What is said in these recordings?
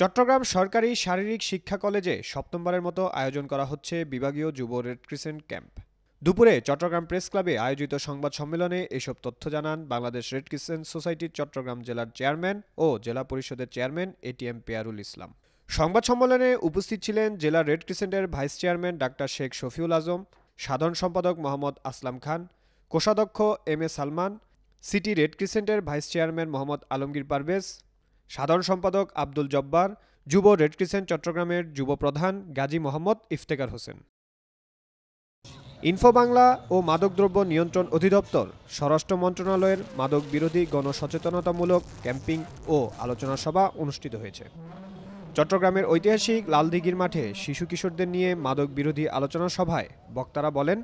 চট্টগ্রাম সরকারি শারীরিক শিক্ষা কলেজে সপ্তমবারের মতো আয়োজন করা হচ্ছে বিভাগীয় যুব রেড ক্রিসেন্ট ক্যাম্প দুপুরে চট্টগ্রাম প্রেস ক্লাবে আয়োজিত সংবাদ সম্মেলনে এসব তথ্য জানান বাংলাদেশ রেড ক্রিসেন্ট সোসাইটির চট্টগ্রাম জেলার চেয়ারম্যান ও জেলা পরিষদের চেয়ারম্যান এটিএম পেয়ারুল ইসলাম সংবাদ সম্মেলনে উপস্থিত ছিলেন জেলা রেড ক্রিসেন্টের vice chairman doctor Sheikh Shafiul Azam সাধারণ সম্পাদক মোহাম্মদ আসলাম খান কোষাধ্যক্ষ M A Salman city red ক্রিসেন্টের ভাইস চেয়ারম্যান মোহাম্মদ আলমগীর পারভেজ সাধারণ সম্পাদক আব্দুল জব্বার যুব রেড ক্রিসেন্ট চট্টগ্রামের যুব প্রধান গাজী মোহাম্মদ ইফতেকার হোসেন ইনফো বাংলা ও মাদকদ্রব্য নিয়ন্ত্রণ অধিদপ্তর স্বরাষ্ট্র মন্ত্রণালয়ের মাদক বিরোধী গণসচেতনতামূলক ক্যাম্পিং ও আলোচনা সভা অনুষ্ঠিত হয়েছে চট্টগ্রামের ঐতিহাসিক লালদিঘির মাঠে শিশু কিশোরদের নিয়ে মাদক বিরোধী আলোচনা সভায় বক্তারা বলেন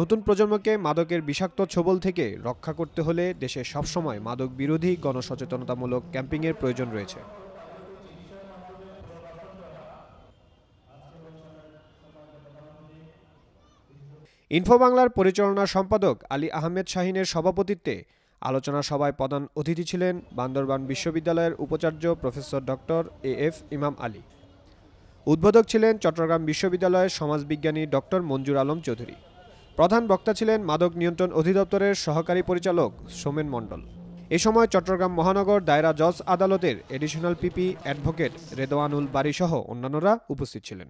নতুন প্রজন্মকে মাদকের বিষাক্ত ছবল থেকে রক্ষা করতে হলে দেশে সবসময় মাদক বিরোধী গণসচেতনতামূলক ক্যাম্পিংয়ের প্রয়োজন রয়েছে ইনফো বাংলার পরিচালনা সম্পাদক আলী আহমেদ শাহিনের সভাপতিত্বে আলোচনা সভায় প্রধান অতিথি ছিলেন বান্দরবান বিশ্ববিদ্যালয়ের উপাচার্য প্রফেসর ডক্টর এ এফ ইমাম আলী উদ্বোধক ছিলেন চট্টগ্রাম বিশ্ববিদ্যালয়ের সমাজবিজ্ঞানী ডক্টর মঞ্জুর আলম চৌধুরী প্রধান বক্তা ছিলেন মাদক নিয়ন্ত্রণ অধিদপ্তরের সহকারী পরিচালক সোমেন মণ্ডল এ সময় চট্টগ্রাম মহানগর দায়রা জজ আদালতের এডিশনাল পিপি অ্যাডভোকেট রেদওয়ানুল বারিসহ অন্যান্যরা উপস্থিত ছিলেন